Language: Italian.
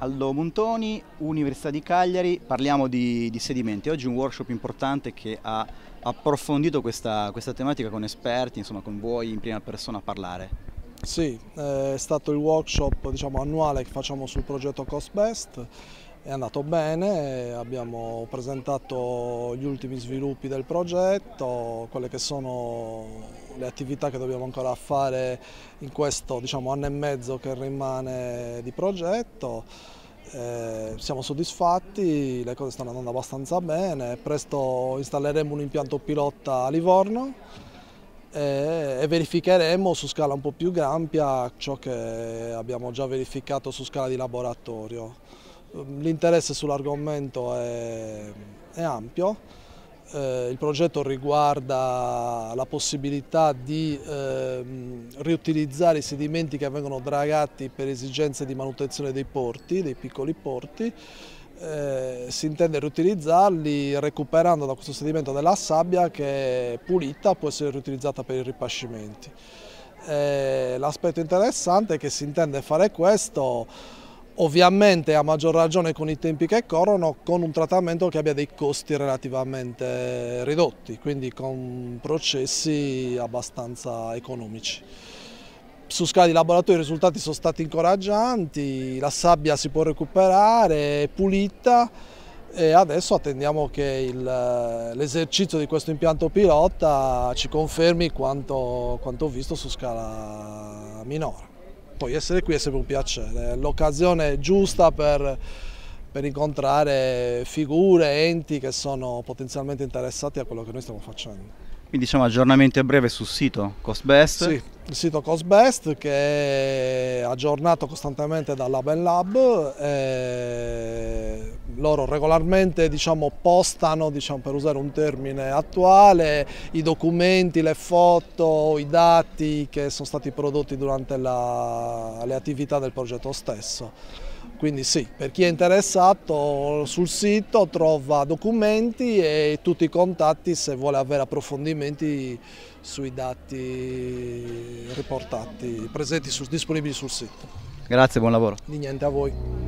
Aldo Montoni, Università di Cagliari, parliamo di, di, sedimenti. Oggi un workshop importante che ha approfondito questa, questa tematica con esperti, insomma con voi in prima persona a parlare. Sì, è stato il workshop diciamo, annuale che facciamo sul progetto Cost Best, è andato bene, abbiamo presentato gli ultimi sviluppi del progetto, quelle che sono le attività che dobbiamo ancora fare in questo diciamo, anno e mezzo che rimane di progetto. Eh, siamo soddisfatti, le cose stanno andando abbastanza bene, presto installeremo un impianto pilota a Livorno eh, e, verificheremo su scala un po' più ampia ciò che abbiamo già verificato su scala di laboratorio. L'interesse sull'argomento è, è ampio eh, il progetto riguarda la possibilità di ehm, riutilizzare i sedimenti che vengono dragati per esigenze di manutenzione dei porti, dei piccoli porti, eh, si intende riutilizzarli recuperando da questo sedimento della sabbia che è pulita può essere riutilizzata per i ripascimenti. Eh, L'aspetto interessante è che si intende fare questo ovviamente a maggior ragione con i tempi che corrono, con un trattamento che abbia dei costi relativamente ridotti, quindi con processi abbastanza economici. Su scala di laboratorio i risultati sono stati incoraggianti, la sabbia si può recuperare, è pulita e adesso attendiamo che l'esercizio di questo impianto pilota ci confermi quanto, quanto visto su scala minore poi essere qui è sempre un piacere, l'occasione giusta per, per, incontrare figure, enti che sono potenzialmente interessati a quello che noi stiamo facendo. Quindi diciamo aggiornamenti a breve sul sito CostBest? Sì, il sito CostBest che è aggiornato costantemente dalla Ben Lab. E loro regolarmente diciamo, postano, diciamo, per usare un termine attuale, i documenti, le foto, i dati che sono stati prodotti durante la, le attività del progetto stesso. Quindi sì, per chi è interessato sul sito trova documenti e tutti i contatti se vuole avere approfondimenti sui dati riportati, presenti, su, disponibili sul sito. Grazie, buon lavoro. Di niente a voi.